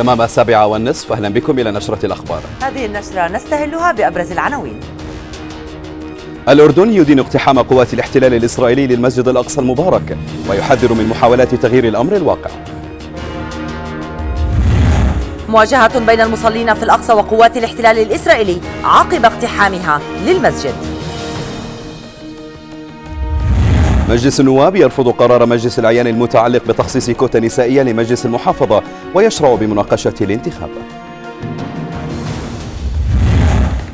تمام السابعة والنصف أهلا بكم إلى نشرة الأخبار هذه النشرة نستهلها بأبرز العناوين الأردن يدين اقتحام قوات الاحتلال الإسرائيلي للمسجد الأقصى المبارك ويحذر من محاولات تغيير الأمر الواقع مواجهة بين المصلين في الأقصى وقوات الاحتلال الإسرائيلي عقب اقتحامها للمسجد مجلس النواب يرفض قرار مجلس الأعيان المتعلق بتخصيص كوتا نسائية لمجلس المحافظة ويشرع بمناقشة الانتخاب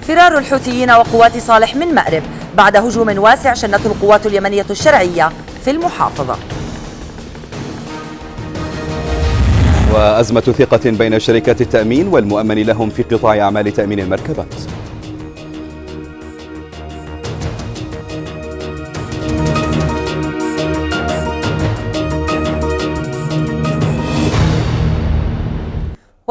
فرار الحوثيين وقوات صالح من مأرب بعد هجوم واسع شنته القوات اليمنية الشرعية في المحافظة وأزمة ثقة بين شركات التأمين والمؤمن لهم في قطاع أعمال تأمين المركبات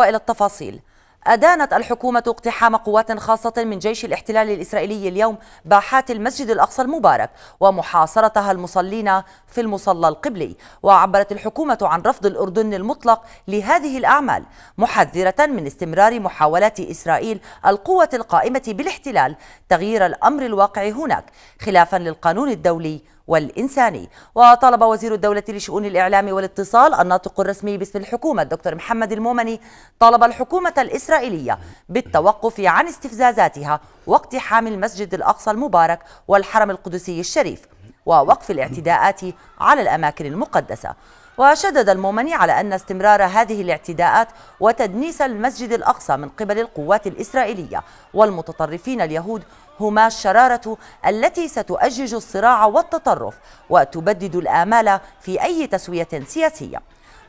والى التفاصيل أدانت الحكومة اقتحام قوات خاصة من جيش الاحتلال الإسرائيلي اليوم باحات المسجد الأقصى المبارك ومحاصرتها المصلين في المصلى القبلي وعبرت الحكومة عن رفض الأردن المطلق لهذه الأعمال محذرة من استمرار محاولات إسرائيل القوة القائمة بالاحتلال تغيير الأمر الواقع هناك خلافا للقانون الدولي والإنساني وطلب وزير الدولة لشؤون الإعلام والاتصال الناطق الرسمي باسم الحكومة الدكتور محمد المومني طلب الحكومة الإسرائيلية بالتوقف عن استفزازاتها واقتحام المسجد الأقصى المبارك والحرم القدسي الشريف ووقف الاعتداءات على الأماكن المقدسة وشدد المؤمني على أن استمرار هذه الاعتداءات وتدنيس المسجد الأقصى من قبل القوات الإسرائيلية والمتطرفين اليهود هما الشرارة التي ستؤجج الصراع والتطرف وتبدد الآمال في أي تسوية سياسية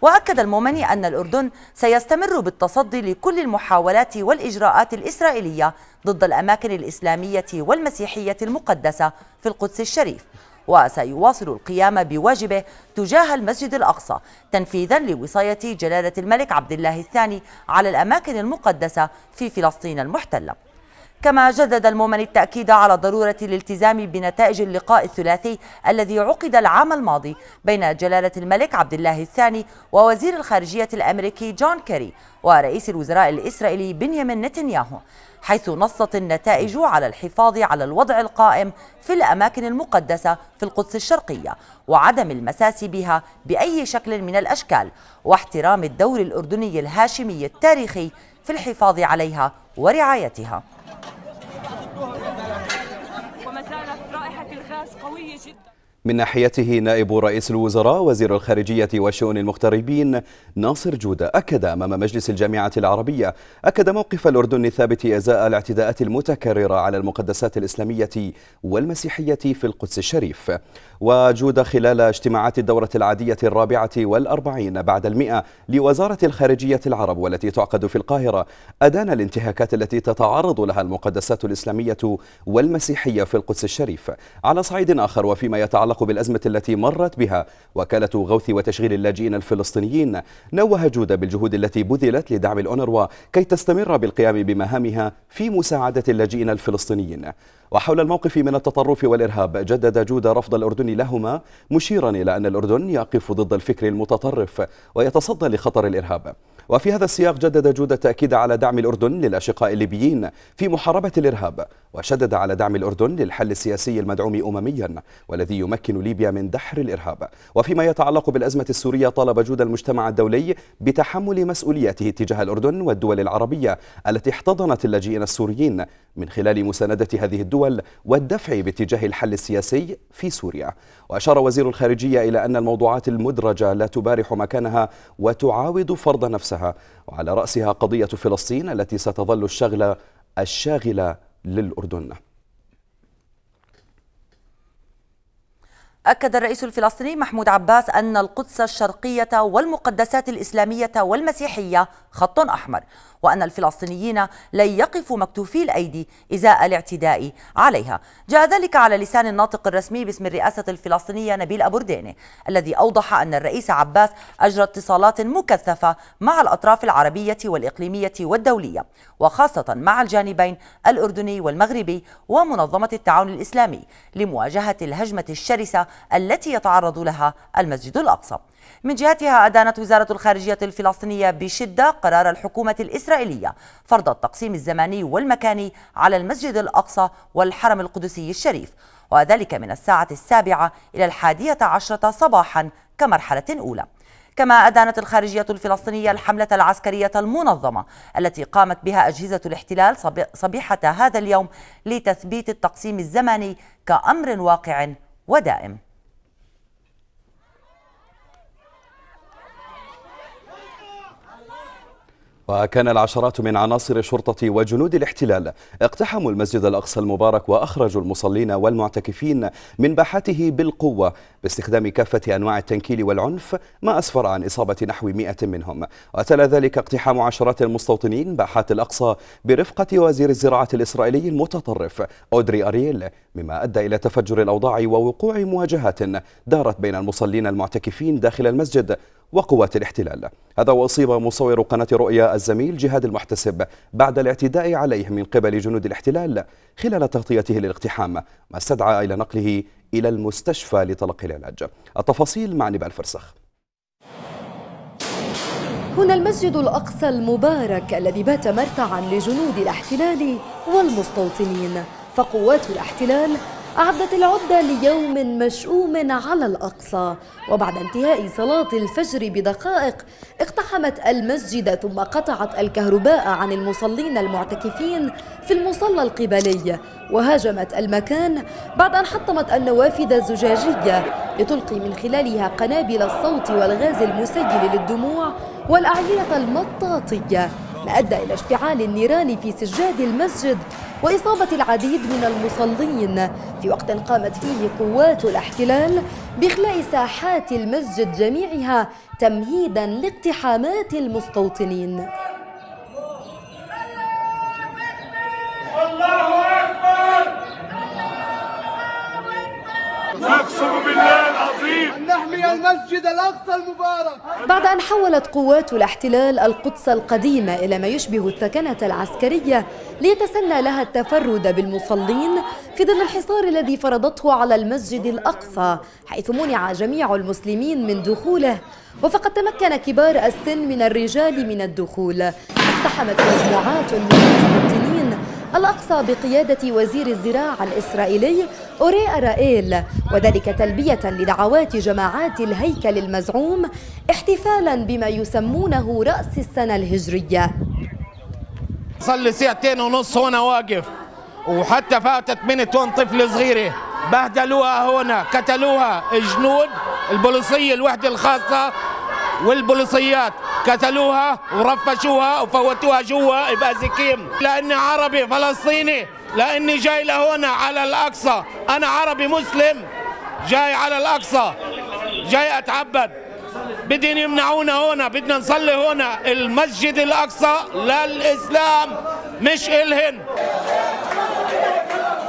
وأكد المومني أن الأردن سيستمر بالتصدي لكل المحاولات والإجراءات الإسرائيلية ضد الأماكن الإسلامية والمسيحية المقدسة في القدس الشريف وسيواصل القيام بواجبه تجاه المسجد الأقصى تنفيذا لوصاية جلالة الملك عبد الله الثاني على الأماكن المقدسة في فلسطين المحتلة كما جدد المؤمن التأكيد على ضرورة الالتزام بنتائج اللقاء الثلاثي الذي عقد العام الماضي بين جلالة الملك عبد الله الثاني ووزير الخارجية الأمريكي جون كيري ورئيس الوزراء الإسرائيلي بنيامين نتنياهو حيث نصت النتائج على الحفاظ على الوضع القائم في الأماكن المقدسة في القدس الشرقية وعدم المساس بها بأي شكل من الأشكال واحترام الدور الأردني الهاشمي التاريخي في الحفاظ عليها ورعايتها Thank you. من ناحيته نائب رئيس الوزراء وزير الخارجية وشؤون المغتربين ناصر جودة أكد أمام مجلس الجامعة العربية أكد موقف الأردن الثابت إزاء الاعتداءات المتكررة على المقدسات الإسلامية والمسيحية في القدس الشريف وجودة خلال اجتماعات الدورة العادية الرابعة والأربعين بعد المئة لوزارة الخارجية العرب والتي تعقد في القاهرة أدان الانتهاكات التي تتعرض لها المقدسات الإسلامية والمسيحية في القدس الشريف على صعيد آخر وفيما يتعلق تتعلق بالأزمة التي مرت بها وكالة غوث وتشغيل اللاجئين الفلسطينيين نوه جودة بالجهود التي بذلت لدعم الأونروا كي تستمر بالقيام بمهامها في مساعدة اللاجئين الفلسطينيين وحول الموقف من التطرف والإرهاب جدد جودة رفض الأردن لهما مشيرا إلى أن الأردن يقف ضد الفكر المتطرف ويتصدى لخطر الإرهاب وفي هذا السياق جدد جودة التأكيد على دعم الأردن للأشقاء الليبيين في محاربة الإرهاب وشدد على دعم الأردن للحل السياسي المدعوم أمميا والذي يمكن ليبيا من دحر الإرهاب وفيما يتعلق بالأزمة السورية طالب جودة المجتمع الدولي بتحمل مسؤوليته تجاه الأردن والدول العربية التي احتضنت اللاجئين السوريين من خلال مساندة هذه الدول الدول والدفع باتجاه الحل السياسي في سوريا وأشار وزير الخارجية إلى أن الموضوعات المدرجة لا تبارح مكانها وتعاود فرض نفسها وعلى رأسها قضية فلسطين التي ستظل الشغلة الشاغلة للأردن أكد الرئيس الفلسطيني محمود عباس أن القدس الشرقية والمقدسات الإسلامية والمسيحية خط أحمر وأن الفلسطينيين لن يقفوا مكتوفي الأيدي إزاء الاعتداء عليها جاء ذلك على لسان الناطق الرسمي باسم الرئاسة الفلسطينية نبيل أبورديني الذي أوضح أن الرئيس عباس أجرى اتصالات مكثفة مع الأطراف العربية والإقليمية والدولية وخاصة مع الجانبين الأردني والمغربي ومنظمة التعاون الإسلامي لمواجهة الهجمة الشرسة التي يتعرض لها المسجد الأقصى من جهتها أدانت وزارة الخارجية الفلسطينية بشدة قرار الحكومة الإسرائيلية فرض التقسيم الزماني والمكاني على المسجد الأقصى والحرم القدسي الشريف وذلك من الساعة السابعة إلى الحادية عشرة صباحا كمرحلة أولى كما أدانت الخارجية الفلسطينية الحملة العسكرية المنظمة التي قامت بها أجهزة الاحتلال صبيحة هذا اليوم لتثبيت التقسيم الزماني كأمر واقع ودائم وكان العشرات من عناصر الشرطة وجنود الاحتلال اقتحموا المسجد الأقصى المبارك وأخرجوا المصلين والمعتكفين من باحته بالقوة باستخدام كافة أنواع التنكيل والعنف ما أسفر عن إصابة نحو مئة منهم وتلا ذلك اقتحام عشرات المستوطنين باحات الأقصى برفقة وزير الزراعة الإسرائيلي المتطرف أودري أرييل مما أدى إلى تفجر الأوضاع ووقوع مواجهات دارت بين المصلين المعتكفين داخل المسجد وقوات الاحتلال هذا وأصيب مصور قناة رؤيا الزميل جهاد المحتسب بعد الاعتداء عليه من قبل جنود الاحتلال خلال تغطيته للاقتحام ما استدعى إلى نقله إلى المستشفى لتلقي العلاج التفاصيل مع نبال فرسخ هنا المسجد الأقصى المبارك الذي بات مرتعا لجنود الاحتلال والمستوطنين فقوات الاحتلال أعدت العدة ليوم مشؤوم على الأقصى وبعد انتهاء صلاة الفجر بدقائق اقتحمت المسجد ثم قطعت الكهرباء عن المصلين المعتكفين في المصلى القبلي وهاجمت المكان بعد أن حطمت النوافذ الزجاجية لتلقي من خلالها قنابل الصوت والغاز المسيل للدموع والأعيرة المطاطية ما أدى إلى اشتعال النيران في سجاد المسجد وإصابة العديد من المصلين في وقت قامت فيه قوات الاحتلال بإخلاء ساحات المسجد جميعها تمهيدا لاقتحامات المستوطنين الله أكبر نقسم بالله أن نحمي المسجد الأقصى المبارك بعد أن حولت قوات الاحتلال القدس القديمة إلى ما يشبه الثكنة العسكرية ليتسنى لها التفرد بالمصلين في ظل الحصار الذي فرضته على المسجد الأقصى حيث منع جميع المسلمين من دخوله وفقد تمكن كبار السن من الرجال من الدخول اقتحمت مجموعات من الأقصى بقيادة وزير الزراعة الإسرائيلي أوري أرائيل وذلك تلبية لدعوات جماعات الهيكل المزعوم احتفالا بما يسمونه رأس السنة الهجرية صار لي ساعتين ونص هنا واقف وحتى فاتت من تون طفل صغيره بهدلوها هنا قتلوها الجنود البوليسيه الوحده الخاصه والبوليصيات قتلوها ورفشوها وفوتوها جوا بأزكيم لأني عربي فلسطيني لأني جاي لهنا على الأقصى أنا عربي مسلم جاي على الأقصى جاي أتعبد بدهم يمنعونا هنا بدنا نصلي هنا المسجد الأقصى للإسلام مش إلهن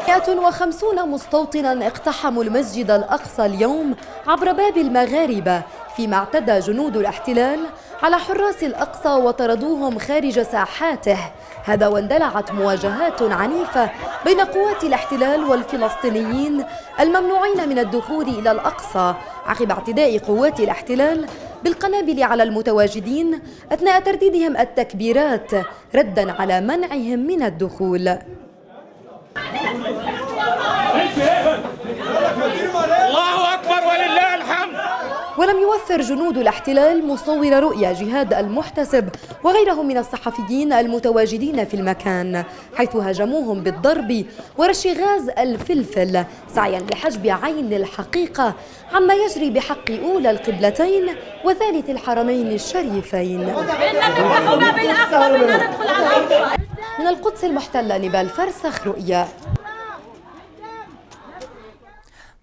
150 مستوطنا اقتحموا المسجد الأقصى اليوم عبر باب المغاربة فيما اعتدى جنود الاحتلال على حراس الأقصى وطردوهم خارج ساحاته هذا واندلعت مواجهات عنيفة بين قوات الاحتلال والفلسطينيين الممنوعين من الدخول إلى الأقصى عقب اعتداء قوات الاحتلال بالقنابل على المتواجدين أثناء ترديدهم التكبيرات ردا على منعهم من الدخول الله أكبر ولله ولم يوفر جنود الاحتلال مصور رؤيا جهاد المحتسب وغيره من الصحفيين المتواجدين في المكان حيث هاجموهم بالضرب ورش غاز الفلفل سعيا لحجب عين الحقيقة عما يجري بحق أولى القبلتين وثالث الحرمين الشريفين من القدس المحتلة نبال فرسخ رؤيا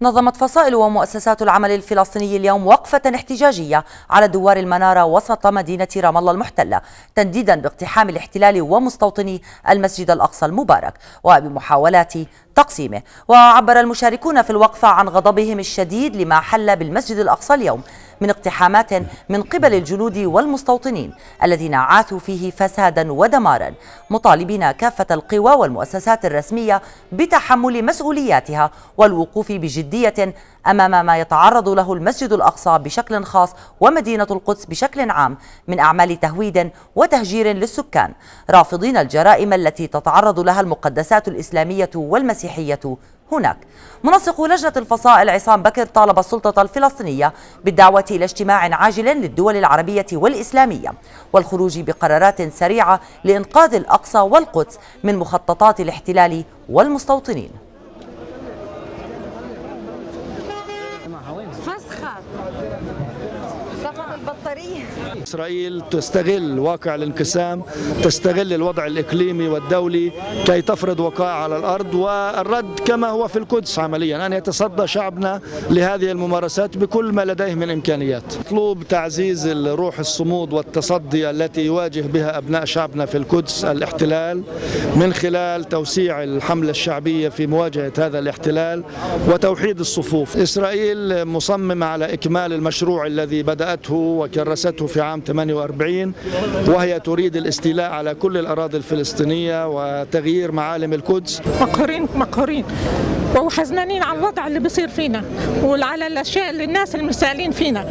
نظمت فصائل ومؤسسات العمل الفلسطيني اليوم وقفة احتجاجية على دوار المنارة وسط مدينة رام الله المحتلة تنديدا باقتحام الاحتلال ومستوطني المسجد الأقصى المبارك وبمحاولات تقسيمه وعبر المشاركون في الوقفة عن غضبهم الشديد لما حل بالمسجد الأقصى اليوم من اقتحامات من قبل الجنود والمستوطنين الذين عاثوا فيه فسادا ودمارا مطالبين كافة القوى والمؤسسات الرسمية بتحمل مسؤولياتها والوقوف بجدية أمام ما يتعرض له المسجد الأقصى بشكل خاص ومدينة القدس بشكل عام من أعمال تهويد وتهجير للسكان رافضين الجرائم التي تتعرض لها المقدسات الإسلامية والمسيحية هناك منسق لجنة الفصائل عصام بكر طالب السلطة الفلسطينية بالدعوة إلى اجتماع عاجل للدول العربية والإسلامية والخروج بقرارات سريعة لإنقاذ الأقصى والقدس من مخططات الاحتلال والمستوطنين إسرائيل تستغل واقع الانقسام تستغل الوضع الإقليمي والدولي كي تفرض وقائع على الأرض والرد كما هو في القدس عمليا أن يتصدى شعبنا لهذه الممارسات بكل ما لديه من إمكانيات مطلوب تعزيز الروح الصمود والتصدي التي يواجه بها أبناء شعبنا في القدس الاحتلال من خلال توسيع الحملة الشعبية في مواجهة هذا الاحتلال وتوحيد الصفوف إسرائيل مصممة على إكمال المشروع الذي بدأته وكرسته في عام عام 48 وهي تريد الاستيلاء على كل الأراضي الفلسطينية وتغيير معالم القدس مقهورين مقهورين وحزنانين على الوضع اللي بصير فينا وعلى الاشياء اللي الناس المسالين فينا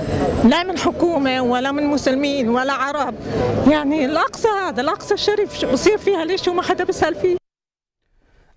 لا من حكومه ولا من مسلمين ولا عرب يعني الاقصى هذا الاقصى الشريف بصير فيها ليش وما حدا بيسال فيه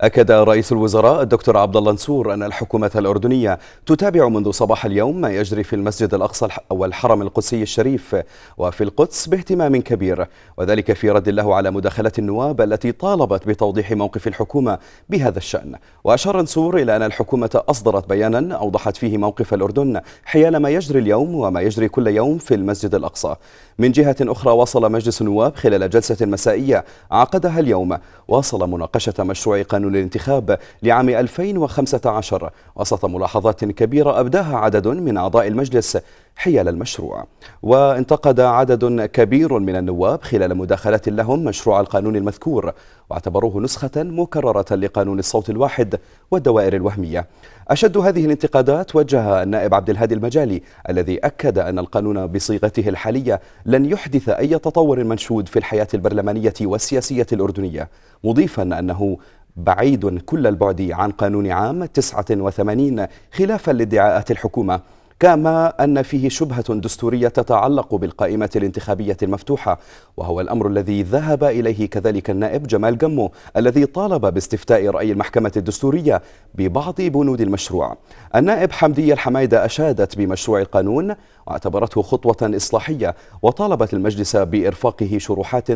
أكد رئيس الوزراء الدكتور عبد الله نسور أن الحكومة الأردنية تتابع منذ صباح اليوم ما يجري في المسجد الأقصى والحرم القدسي الشريف وفي القدس باهتمام كبير وذلك في رد له على مداخلة النواب التي طالبت بتوضيح موقف الحكومة بهذا الشأن وأشار نسور إلى أن الحكومة أصدرت بيانا أوضحت فيه موقف الأردن حيال ما يجري اليوم وما يجري كل يوم في المسجد الأقصى من جهة أخرى وصل مجلس النواب خلال جلسة مسائية عقدها اليوم واصل مناقشة مشروع قانون للانتخاب لعام 2015 وسط ملاحظات كبيرة أبداها عدد من أعضاء المجلس حيال المشروع وانتقد عدد كبير من النواب خلال مداخلات لهم مشروع القانون المذكور واعتبروه نسخة مكررة لقانون الصوت الواحد والدوائر الوهمية أشد هذه الانتقادات وجهها النائب عبد الهادي المجالي الذي أكد أن القانون بصيغته الحالية لن يحدث أي تطور منشود في الحياة البرلمانية والسياسية الأردنية مضيفا أنه بعيد كل البعد عن قانون عام 89 خلافا لادعاءات الحكومة كما أن فيه شبهة دستورية تتعلق بالقائمة الانتخابية المفتوحة وهو الأمر الذي ذهب إليه كذلك النائب جمال جمو الذي طالب باستفتاء رأي المحكمة الدستورية ببعض بنود المشروع النائب حمدية الحمايدة أشادت بمشروع القانون واعتبرته خطوة إصلاحية وطالبت المجلس بإرفاقه شروحات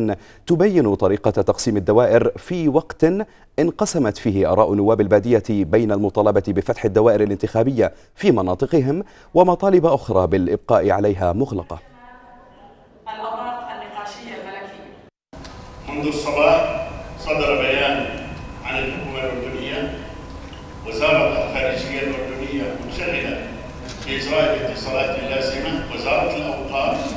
تبين طريقة تقسيم الدوائر في وقت انقسمت فيه آراء نواب البادية بين المطالبة بفتح الدوائر الانتخابية في مناطقهم ومطالب أخرى بالإبقاء عليها مغلقة الأوراق النقاشية الملكية منذ الصباح صدر بيان عن الحكومة الأردنية وزارة الخارجية الأردنية منشغلة Israël right sur la terre, c'est même aux autres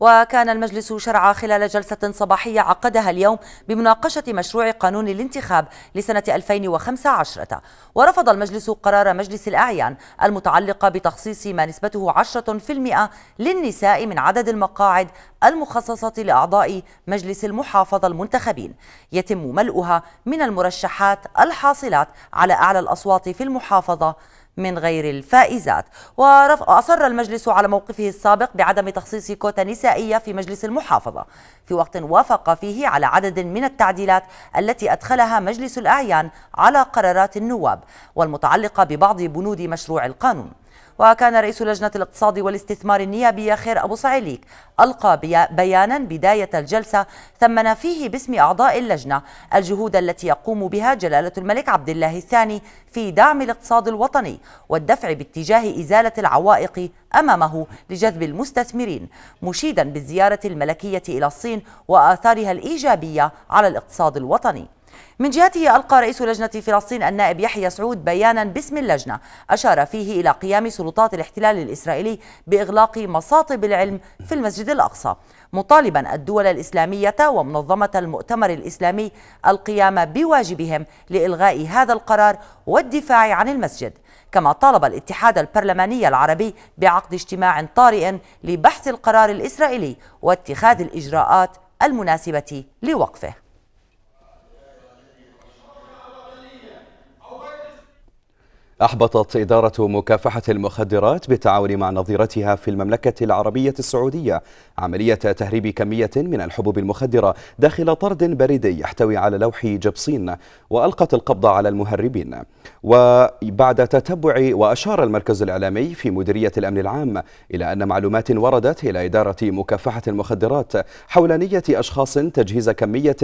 وكان المجلس شرع خلال جلسة صباحية عقدها اليوم بمناقشة مشروع قانون الانتخاب لسنة 2015 ورفض المجلس قرار مجلس الأعيان المتعلقة بتخصيص ما نسبته 10% للنساء من عدد المقاعد المخصصة لأعضاء مجلس المحافظة المنتخبين يتم ملؤها من المرشحات الحاصلات على أعلى الأصوات في المحافظة من غير الفائزات وأصر المجلس على موقفه السابق بعدم تخصيص كوتا نسائية في مجلس المحافظة في وقت وافق فيه على عدد من التعديلات التي أدخلها مجلس الأعيان على قرارات النواب والمتعلقة ببعض بنود مشروع القانون وكان رئيس لجنة الاقتصاد والاستثمار النيابية خير أبو صعيليك ألقى بيانا بداية الجلسة ثمن فيه باسم أعضاء اللجنة الجهود التي يقوم بها جلالة الملك عبد الله الثاني في دعم الاقتصاد الوطني والدفع باتجاه إزالة العوائق أمامه لجذب المستثمرين مشيدا بالزيارة الملكية إلى الصين وآثارها الإيجابية على الاقتصاد الوطني من جهته ألقى رئيس لجنة فلسطين النائب يحيى سعود بيانا باسم اللجنة أشار فيه إلى قيام سلطات الاحتلال الإسرائيلي بإغلاق مصاطب العلم في المسجد الأقصى مطالبا الدول الإسلامية ومنظمة المؤتمر الإسلامي القيام بواجبهم لإلغاء هذا القرار والدفاع عن المسجد كما طالب الاتحاد البرلماني العربي بعقد اجتماع طارئ لبحث القرار الإسرائيلي واتخاذ الإجراءات المناسبة لوقفه أحبطت إدارة مكافحة المخدرات بالتعاون مع نظيرتها في المملكة العربية السعودية عملية تهريب كمية من الحبوب المخدرة داخل طرد بريدي يحتوي على لوح جبصين وألقت القبض على المهربين وبعد تتبع وأشار المركز الإعلامي في مديرية الأمن العام إلى أن معلومات وردت إلى إدارة مكافحة المخدرات حول نية أشخاص تجهيز كمية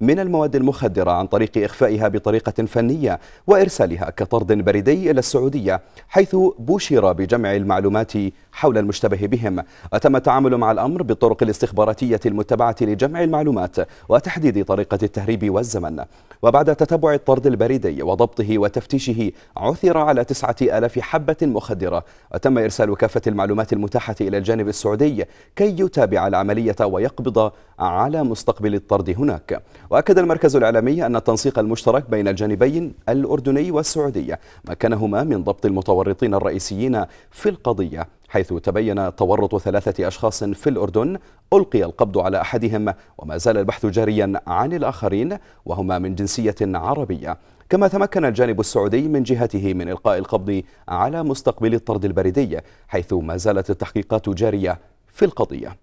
من المواد المخدرة عن طريق إخفائها بطريقة فنية وإرسالها كطرد بريدي إلى السعودية حيث بشر بجمع المعلومات حول المشتبه بهم أتم التعامل مع الأمر الأمر بالطرق الاستخباراتية المتبعة لجمع المعلومات وتحديد طريقة التهريب والزمن وبعد تتبع الطرد البريدي وضبطه وتفتيشه عثر على تسعة آلاف حبة مخدرة وتم إرسال كافة المعلومات المتاحة إلى الجانب السعودي كي يتابع العملية ويقبض على مستقبل الطرد هناك وأكد المركز الإعلامي أن التنسيق المشترك بين الجانبين الأردني والسعودي مكنهما من ضبط المتورطين الرئيسيين في القضية حيث تبين تورط ثلاثة أشخاص في الأردن ألقي القبض على أحدهم وما زال البحث جاريا عن الآخرين وهما من جنسية عربية كما تمكن الجانب السعودي من جهته من إلقاء القبض على مستقبل الطرد البريدي حيث ما زالت التحقيقات جارية في القضية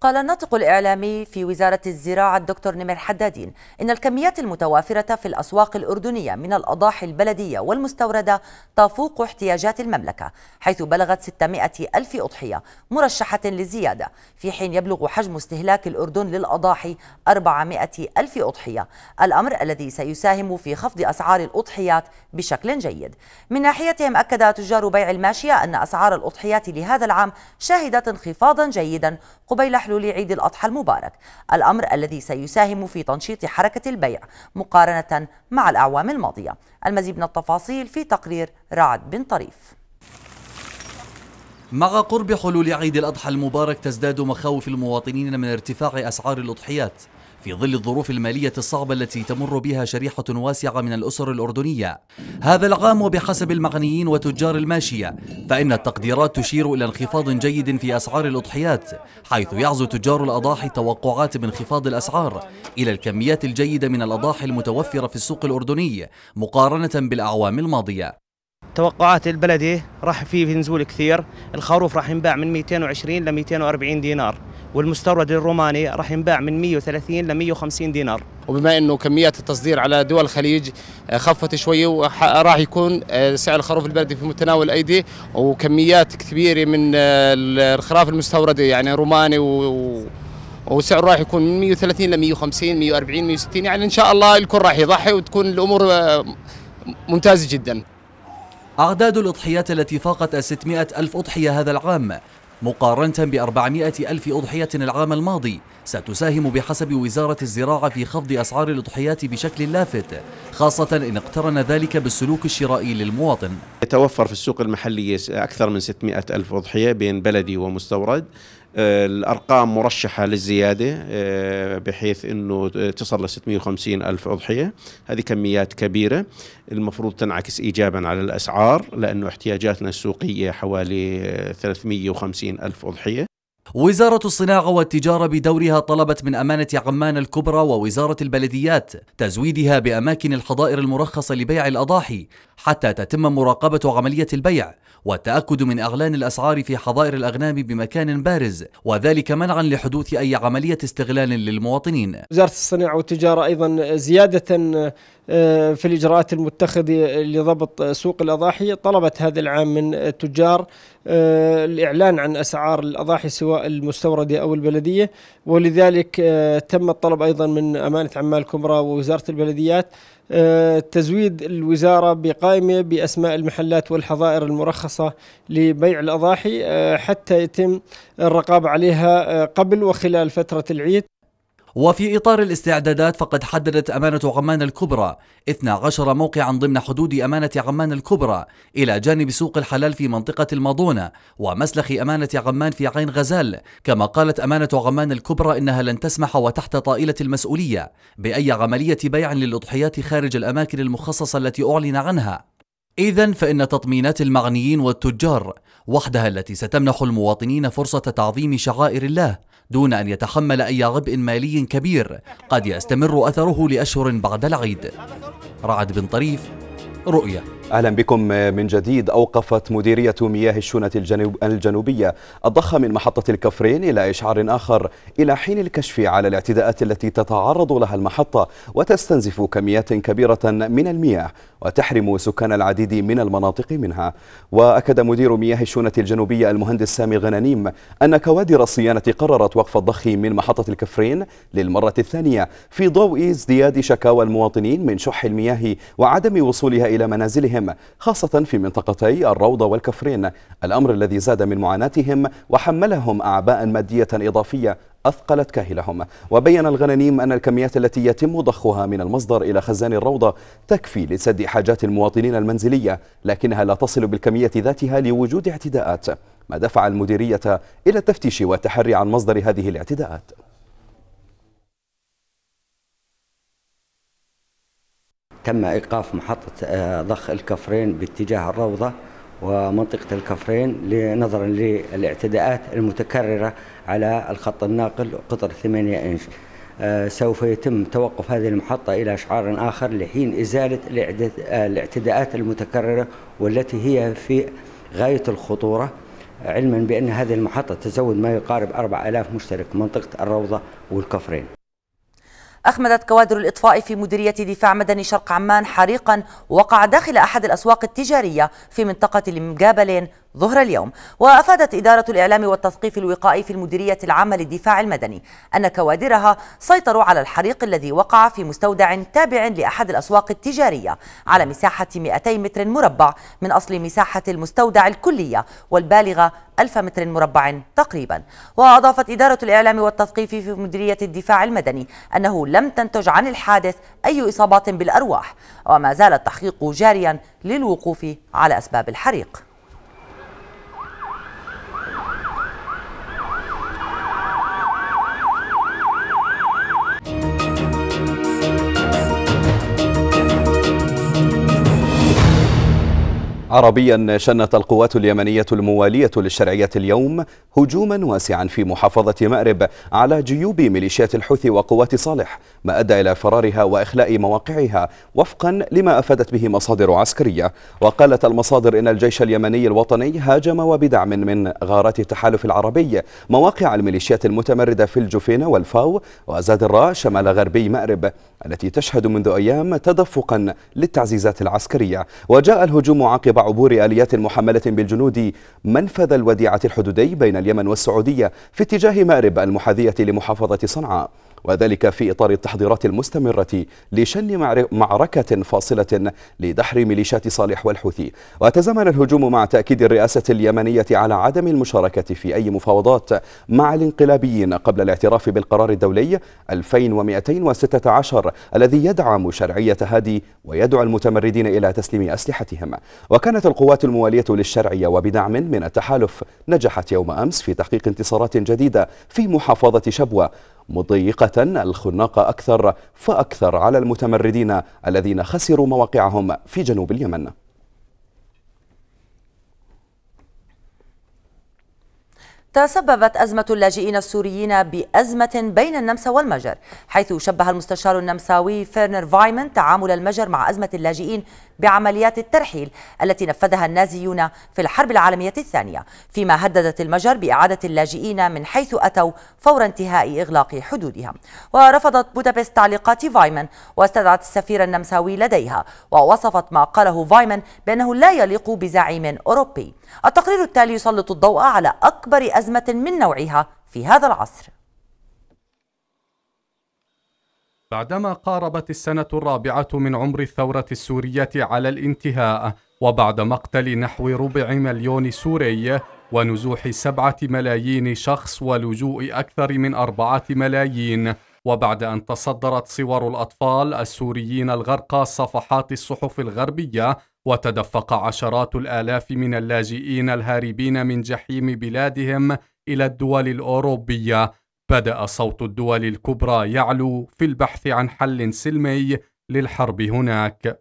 قال الناطق الإعلامي في وزارة الزراعة الدكتور نمر حدادين إن الكميات المتوافرة في الأسواق الأردنية من الأضاحي البلدية والمستوردة تفوق احتياجات المملكة حيث بلغت 600 ألف أضحية مرشحة للزيادة في حين يبلغ حجم استهلاك الأردن للأضاحي 400 ألف أضحية الأمر الذي سيساهم في خفض أسعار الأضحيات بشكل جيد من ناحيتهم أكد تجار بيع الماشية أن أسعار الأضحيات لهذا العام شهدت انخفاضا جيدا قبيل تحلول عيد الأضحى المبارك الأمر الذي سيساهم في تنشيط حركة البيع مقارنة مع الأعوام الماضية المزيد من التفاصيل في تقرير رعد بن طريف مع قرب حلول عيد الأضحى المبارك تزداد مخاوف المواطنين من ارتفاع أسعار الأضحيات في ظل الظروف المالية الصعبة التي تمر بها شريحة واسعة من الأسر الأردنية هذا العام وبحسب المغنيين وتجار الماشية فإن التقديرات تشير إلى انخفاض جيد في أسعار الأضحيات حيث يعزو تجار الأضاحي توقعات بانخفاض الأسعار إلى الكميات الجيدة من الأضاحي المتوفرة في السوق الأردني مقارنة بالأعوام الماضية توقعات البلدي راح فيه نزول كثير الخروف راح ينباع من 220 ل 240 دينار والمستورد الروماني راح ينباع من 130 ل 150 دينار وبما انه كميات التصدير على دول الخليج آه، خفت شوي وراح آه، يكون آه، سعر الخروف البلدي في متناول الايدي وكميات كبيره من الخراف المستورده يعني روماني و وسعره راح يكون من 130 ل 150 140 160 يعني ان شاء الله الكل راح يضحي وتكون الامور ممتازه جدا أعداد الأضحيات التي فاقت 600 ألف أضحية هذا العام مقارنة ب 400 ألف أضحية العام الماضي ستساهم بحسب وزارة الزراعة في خفض أسعار الأضحيات بشكل لافت خاصة إن اقترن ذلك بالسلوك الشرائي للمواطن يتوفر في السوق المحلية أكثر من 600 ألف أضحية بين بلدي ومستورد الأرقام مرشحة للزيادة آه، بحيث أنه تصل ل 650 ألف أضحية هذه كميات كبيرة المفروض تنعكس إيجابا على الأسعار لأنه احتياجاتنا السوقية حوالي 350 ألف أضحية وزارة الصناعة والتجارة بدورها طلبت من أمانة عمان الكبرى ووزارة البلديات تزويدها بأماكن الحظائر المرخصة لبيع الأضاحي حتى تتم مراقبة عملية البيع والتأكد من إعلان الأسعار في حظائر الأغنام بمكان بارز وذلك منعا لحدوث أي عملية استغلال للمواطنين وزارة الصناعة والتجارة أيضا زيادة آه، في الإجراءات المتخذة لضبط سوق الأضاحي طلبت هذا العام من التجار آه، الإعلان عن أسعار الأضاحي سواء المستوردة أو البلدية ولذلك آه، تم الطلب أيضا من أمانة عمال الكبرى ووزارة البلديات تزويد الوزارة بقائمة بأسماء المحلات والحظائر المرخصة لبيع الأضاحي حتى يتم الرقابة عليها قبل وخلال فترة العيد وفي إطار الاستعدادات فقد حددت أمانة عمان الكبرى 12 موقعا ضمن حدود أمانة عمان الكبرى إلى جانب سوق الحلال في منطقة المضونة ومسلخ أمانة عمان في عين غزال كما قالت أمانة عمان الكبرى إنها لن تسمح وتحت طائلة المسؤولية بأي عملية بيع للأضحيات خارج الأماكن المخصصة التي أعلن عنها إذا فإن تطمينات المعنيين والتجار وحدها التي ستمنح المواطنين فرصة تعظيم شعائر الله دون أن يتحمل أي عبء مالي كبير قد يستمر أثره لأشهر بعد العيد رعد بن طريف رؤية أهلا بكم آه، من جديد أوقفت مديرية مياه الشونة الجنوب الجنوبية الضخة من محطة الكفرين إلى إشعار آخر إلى حين الكشف على الاعتداءات التي تتعرض لها المحطة وتستنزف كميات كبيرة من المياه وتحرم سكان العديد من المناطق منها وأكد مدير مياه الشونة الجنوبية المهندس سامي الغنانيم أن كوادر الصيانة قررت وقف الضخ من محطة الكفرين للمرة الثانية في ضوء ازدياد شكاوى المواطنين من شح المياه وعدم وصولها إلى منازلهم خاصة في منطقتي الروضة والكفرين الأمر الذي زاد من معاناتهم وحملهم أعباء مادية إضافية أثقلت كاهلهم وبين الغنانيم أن الكميات التي يتم ضخها من المصدر إلى خزان الروضة تكفي لسد حاجات المواطنين المنزلية لكنها لا تصل بالكمية ذاتها لوجود اعتداءات ما دفع المديرية إلى التفتيش والتحري عن مصدر هذه الاعتداءات تم إيقاف محطة آه، ضخ الكفرين باتجاه الروضة ومنطقة الكفرين نظرا للاعتداءات المتكررة على الخط الناقل قطر 8 إنش آه، سوف يتم توقف هذه المحطة إلى شعار آخر لحين إزالة آه، الاعتداءات المتكررة والتي هي في غاية الخطورة علما بأن هذه المحطة تزود ما يقارب 4000 مشترك منطقة الروضة والكفرين أخمدت كوادر الإطفاء في مديرية دفاع مدني شرق عمان حريقا وقع داخل أحد الأسواق التجارية في منطقة المقابلين ظهر اليوم وأفادت إدارة الإعلام والتثقيف الوقائي في المديرية العامة للدفاع المدني أن كوادرها سيطروا على الحريق الذي وقع في مستودع تابع لأحد الأسواق التجارية على مساحة 200 متر مربع من أصل مساحة المستودع الكلية والبالغة 1000 متر مربع تقريبا وأضافت إدارة الإعلام والتثقيف في مديرية الدفاع المدني أنه لم تنتج عن الحادث أي إصابات بالأرواح وما زال التحقيق جاريا للوقوف على أسباب الحريق عربيا شنت القوات اليمنية الموالية للشرعية اليوم هجوما واسعا في محافظة مأرب على جيوب ميليشيات الحوثي وقوات صالح ما أدى إلى فرارها وإخلاء مواقعها وفقا لما أفادت به مصادر عسكرية وقالت المصادر إن الجيش اليمني الوطني هاجم وبدعم من غارات التحالف العربي مواقع الميليشيات المتمردة في الجفينة والفاو وزاد الراء شمال غربي مأرب التي تشهد منذ أيام تدفقا للتعزيزات العسكرية وجاء الهجوم عقب عبور آليات محملة بالجنود منفذ الوديعة الحدودي بين اليمن والسعودية في اتجاه مأرب المحاذية لمحافظة صنعاء وذلك في إطار التحضيرات المستمرة لشن معركة فاصلة لدحر ميليشيات صالح والحوثي وتزامن الهجوم مع تأكيد الرئاسة اليمنية على عدم المشاركة في أي مفاوضات مع الانقلابيين قبل الاعتراف بالقرار الدولي 2216 الذي يدعم شرعية هادي ويدعو المتمردين إلى تسليم أسلحتهم وكانت القوات الموالية للشرعية وبدعم من التحالف نجحت يوم أمس في تحقيق انتصارات جديدة في محافظة شبوة مضيقة الخناق أكثر فأكثر على المتمردين الذين خسروا مواقعهم في جنوب اليمن تسببت أزمة اللاجئين السوريين بأزمة بين النمسا والمجر حيث شبه المستشار النمساوي فيرنر فايمن تعامل المجر مع أزمة اللاجئين بعمليات الترحيل التي نفذها النازيون في الحرب العالمية الثانية فيما هددت المجر بإعادة اللاجئين من حيث أتوا فور انتهاء إغلاق حدودها ورفضت بودابست تعليقات فايمن واستدعت السفير النمساوي لديها ووصفت ما قاله فايمن بأنه لا يليق بزعيم أوروبي التقرير التالي يسلط الضوء على أكبر أزمة من نوعها في هذا العصر بعدما قاربت السنة الرابعة من عمر الثورة السورية على الانتهاء وبعد مقتل نحو ربع مليون سوري ونزوح سبعة ملايين شخص ولجوء أكثر من أربعة ملايين وبعد أن تصدرت صور الأطفال السوريين الغرقى صفحات الصحف الغربية وتدفق عشرات الآلاف من اللاجئين الهاربين من جحيم بلادهم إلى الدول الأوروبية بدأ صوت الدول الكبرى يعلو في البحث عن حل سلمي للحرب هناك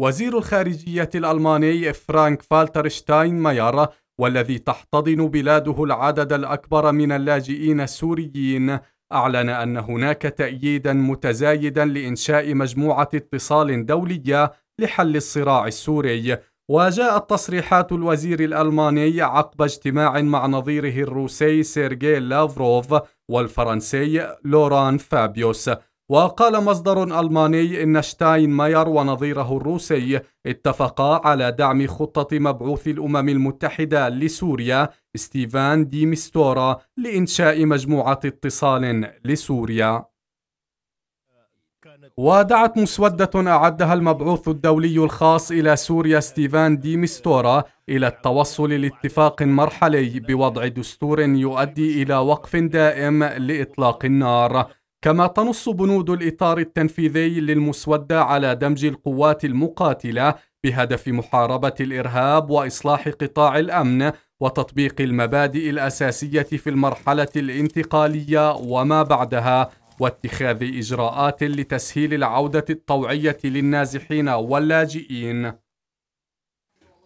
وزير الخارجية الألماني فرانك فالتر شتاين ماير والذي تحتضن بلاده العدد الأكبر من اللاجئين السوريين أعلن أن هناك تأييدا متزايدا لإنشاء مجموعة اتصال دولية لحل الصراع السوري وجاءت تصريحات الوزير الألماني عقب اجتماع مع نظيره الروسي سيرجي لافروف والفرنسي لوران فابيوس وقال مصدر ألماني إن شتاين ماير ونظيره الروسي اتفقا على دعم خطة مبعوث الأمم المتحدة لسوريا ستيفان ديمستورا لإنشاء مجموعة اتصال لسوريا ودعت مسودة أعدها المبعوث الدولي الخاص إلى سوريا ستيفان دي ميستورا إلى التوصل لاتفاق مرحلي بوضع دستور يؤدي إلى وقف دائم لإطلاق النار كما تنص بنود الإطار التنفيذي للمسودة على دمج القوات المقاتلة بهدف محاربة الإرهاب وإصلاح قطاع الأمن وتطبيق المبادئ الأساسية في المرحلة الانتقالية وما بعدها واتخاذ إجراءات لتسهيل العودة الطوعية للنازحين واللاجئين.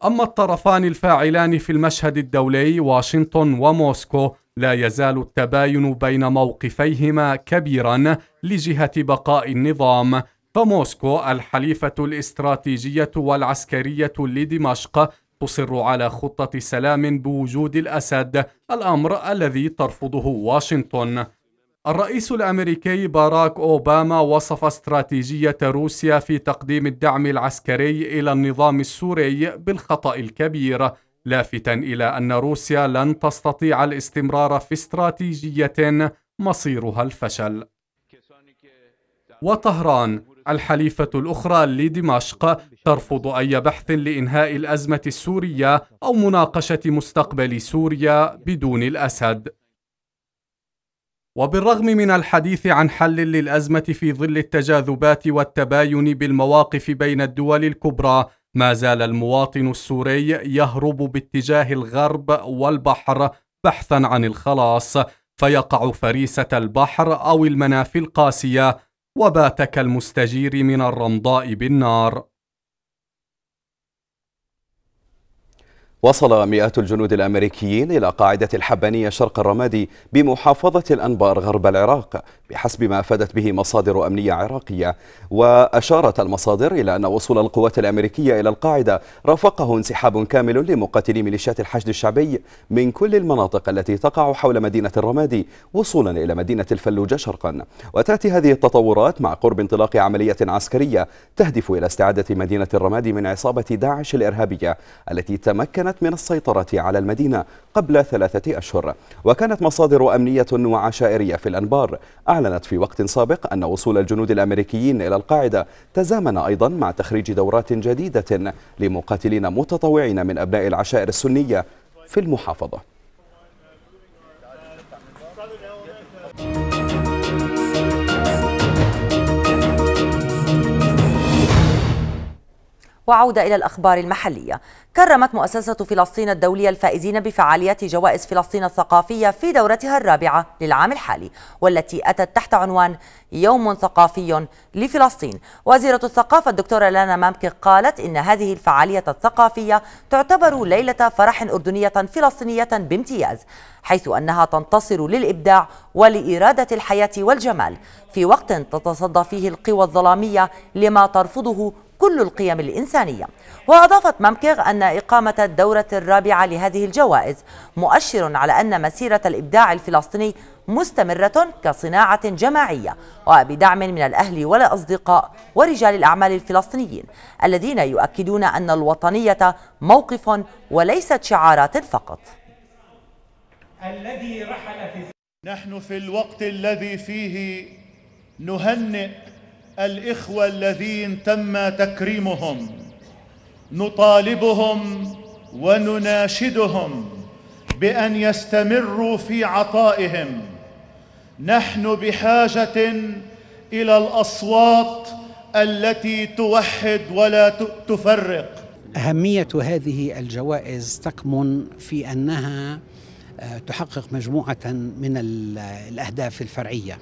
أما الطرفان الفاعلان في المشهد الدولي واشنطن وموسكو لا يزال التباين بين موقفيهما كبيرا لجهة بقاء النظام فموسكو الحليفة الاستراتيجية والعسكرية لدمشق تصر على خطة سلام بوجود الأسد الأمر الذي ترفضه واشنطن الرئيس الامريكي باراك اوباما وصف استراتيجيه روسيا في تقديم الدعم العسكري الى النظام السوري بالخطا الكبير لافتا الى ان روسيا لن تستطيع الاستمرار في استراتيجيه مصيرها الفشل وطهران الحليفة الأخرى لدمشق ترفض أي بحث لإنهاء الأزمة السورية أو مناقشة مستقبل سوريا بدون الأسد وبالرغم من الحديث عن حل للأزمة في ظل التجاذبات والتباين بالمواقف بين الدول الكبرى ما زال المواطن السوري يهرب باتجاه الغرب والبحر بحثا عن الخلاص فيقع فريسة البحر أو المنافي القاسية وبات كالمستجير من الرمضاء بالنار وصل مئات الجنود الأمريكيين إلى قاعدة الحبانية شرق الرمادي بمحافظة الأنبار غرب العراق بحسب ما أفادت به مصادر أمنية عراقية وأشارت المصادر إلى أن وصول القوات الأمريكية إلى القاعدة رافقه انسحاب كامل لمقاتلي ميليشيات الحشد الشعبي من كل المناطق التي تقع حول مدينة الرمادي وصولا إلى مدينة الفلوجة شرقا وتأتي هذه التطورات مع قرب انطلاق عملية عسكرية تهدف إلى استعادة مدينة الرمادي من عصابة داعش الإرهابية التي تمكنت كانت من السيطرة على المدينة قبل ثلاثة أشهر وكانت مصادر أمنية وعشائرية في الأنبار أعلنت في وقت سابق أن وصول الجنود الأمريكيين إلى القاعدة تزامن أيضا مع تخريج دورات جديدة لمقاتلين متطوعين من أبناء العشائر السنية في المحافظة وعودة إلى الأخبار المحلية كرمت مؤسسة فلسطين الدولية الفائزين بفعاليات جوائز فلسطين الثقافية في دورتها الرابعة للعام الحالي والتي أتت تحت عنوان يوم ثقافي لفلسطين وزيرة الثقافة الدكتورة لانا مامكي قالت إن هذه الفعالية الثقافية تعتبر ليلة فرح أردنية فلسطينية بامتياز حيث أنها تنتصر للإبداع ولإرادة الحياة والجمال في وقت تتصدى فيه القوى الظلامية لما ترفضه كل القيم الإنسانية وأضافت مامكيغ أن إقامة الدورة الرابعة لهذه الجوائز مؤشر على أن مسيرة الإبداع الفلسطيني مستمرة كصناعة جماعية وبدعم من الأهل والأصدقاء ورجال الأعمال الفلسطينيين الذين يؤكدون أن الوطنية موقف وليست شعارات فقط الذي رحل في نحن في الوقت الذي فيه نهنئ الاخوه الذين تم تكريمهم نطالبهم ونناشدهم بان يستمروا في عطائهم نحن بحاجه الى الاصوات التي توحد ولا تفرق اهميه هذه الجوائز تكمن في انها آه، تحقق مجموعه من الاهداف الفرعيه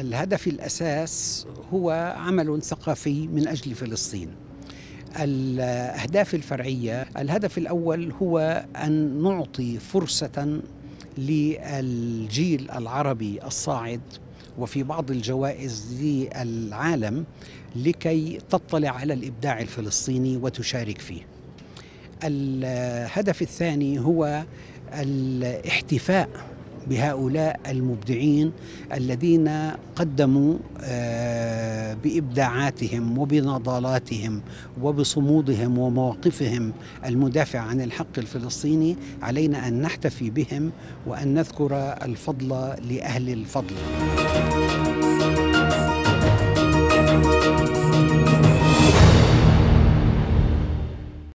الهدف الأساس هو عمل ثقافي من أجل فلسطين الأهداف الفرعية الهدف الأول هو أن نعطي فرصة للجيل العربي الصاعد وفي بعض الجوائز للعالم لكي تطلع على الإبداع الفلسطيني وتشارك فيه الهدف الثاني هو الاحتفاء بهؤلاء المبدعين الذين قدموا آه، بابداعاتهم وبنضالاتهم وبصمودهم ومواقفهم المدافع عن الحق الفلسطيني علينا ان نحتفي بهم وان نذكر الفضل لاهل الفضل.